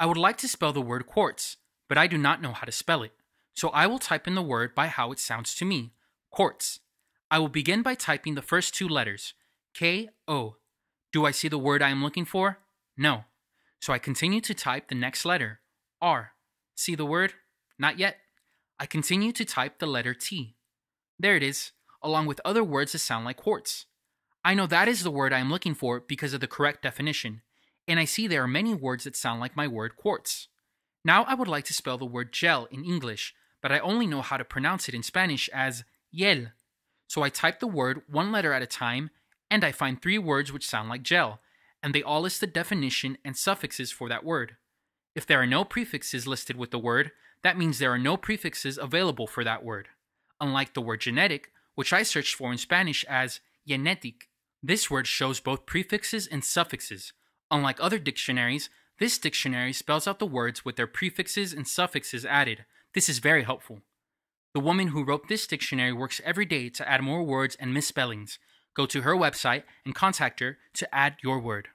I would like to spell the word quartz, but I do not know how to spell it, so I will type in the word by how it sounds to me quartz. I will begin by typing the first two letters K O. Do I see the word I am looking for? No. So I continue to type the next letter R. See the word? Not yet. I continue to type the letter T. There it is, along with other words that sound like quartz. I know that is the word I am looking for because of the correct definition and I see there are many words that sound like my word quartz. Now I would like to spell the word gel in English, but I only know how to pronounce it in Spanish as yel. So I type the word one letter at a time, and I find three words which sound like gel, and they all list the definition and suffixes for that word. If there are no prefixes listed with the word, that means there are no prefixes available for that word. Unlike the word genetic, which I searched for in Spanish as genetic, this word shows both prefixes and suffixes, Unlike other dictionaries, this dictionary spells out the words with their prefixes and suffixes added. This is very helpful. The woman who wrote this dictionary works every day to add more words and misspellings. Go to her website and contact her to add your word.